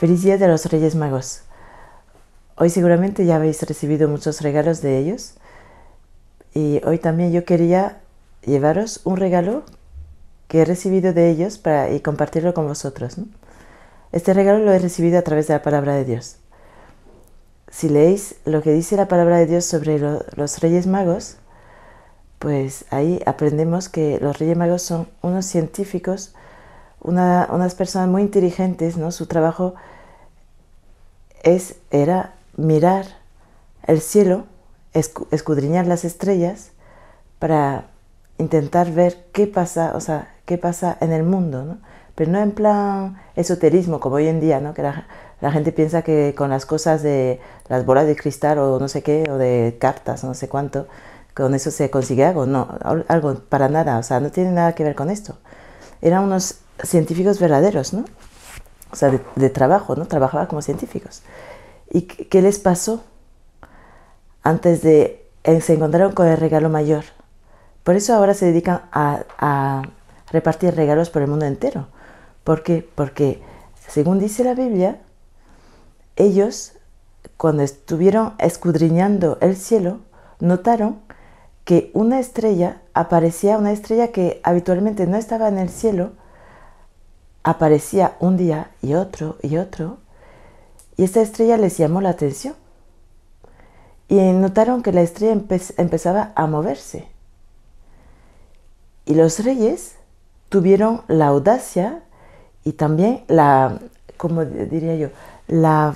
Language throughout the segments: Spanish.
Feliz Día de los Reyes Magos. Hoy seguramente ya habéis recibido muchos regalos de ellos y hoy también yo quería llevaros un regalo que he recibido de ellos para, y compartirlo con vosotros. Este regalo lo he recibido a través de la palabra de Dios. Si leéis lo que dice la palabra de Dios sobre los Reyes Magos, pues ahí aprendemos que los Reyes Magos son unos científicos unas personas muy inteligentes, ¿no? Su trabajo es, era mirar el cielo, escudriñar las estrellas para intentar ver qué pasa, o sea, qué pasa en el mundo, Pero no en plan esoterismo como hoy en día, ¿no? Que la, gente piensa que con las cosas de las bolas de cristal o no sé qué, o de cartas, no sé cuánto, con eso se consigue algo, no, algo para nada, o sea, no tiene nada que ver con esto. Eran unos científicos verdaderos, ¿no? o sea, de, trabajo, ¿no? Trabajaba como científicos. ¿Y qué, les pasó? Antes de, eh, se encontraron con el regalo mayor. Por eso ahora se dedican a, a repartir regalos por el mundo entero. ¿Por qué? Porque, según dice la Biblia, ellos, cuando estuvieron escudriñando el cielo, notaron que una estrella aparecía, una estrella que habitualmente no estaba en el cielo, aparecía un día y otro y otro, y esta estrella les llamó la atención. Y notaron que la estrella empezaba a moverse. Y los reyes tuvieron la audacia y también la, como diría yo, la,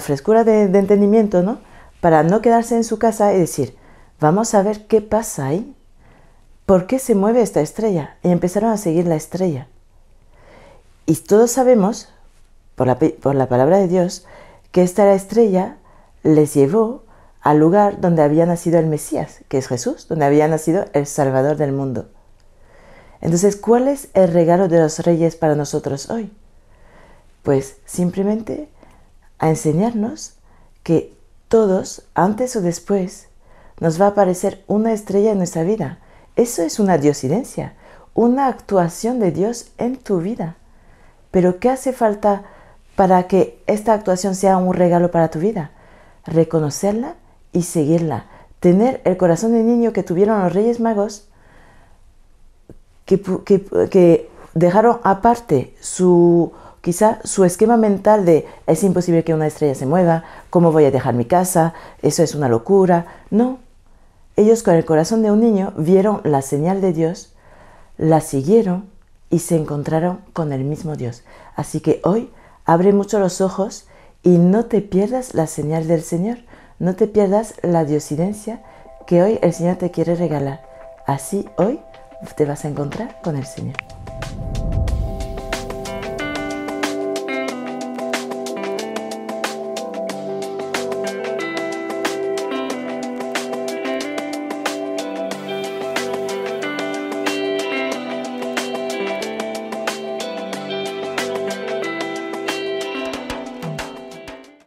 frescura de, de entendimiento, ¿no? Para no quedarse en su casa y decir, vamos a ver qué pasa ahí. ¿Por qué se mueve esta estrella? Y empezaron a seguir la estrella. Y todos sabemos, por la, palabra de Dios, que esta estrella les llevó al lugar donde había nacido el Mesías, que es Jesús, donde había nacido el Salvador del mundo. Entonces, ¿cuál es el regalo de los reyes para nosotros hoy? Pues simplemente a enseñarnos que todos, antes o después, nos va a aparecer una estrella en nuestra vida. Eso es una diosidencia, una actuación de Dios en tu vida. Pero ¿qué hace falta para que esta actuación sea un regalo para tu vida? Reconocerla y seguirla. Tener el corazón de niño que tuvieron los Reyes Magos, que, dejaron aparte su quizá su esquema mental de es imposible que una estrella se mueva, cómo voy a dejar mi casa, eso es una locura. No, ellos con el corazón de un niño vieron la señal de Dios, la siguieron y se encontraron con el mismo Dios. Así que hoy abre mucho los ojos y no te pierdas la señal del Señor, no te pierdas la diosidencia que hoy el Señor te quiere regalar. Así hoy te vas a encontrar con el Señor.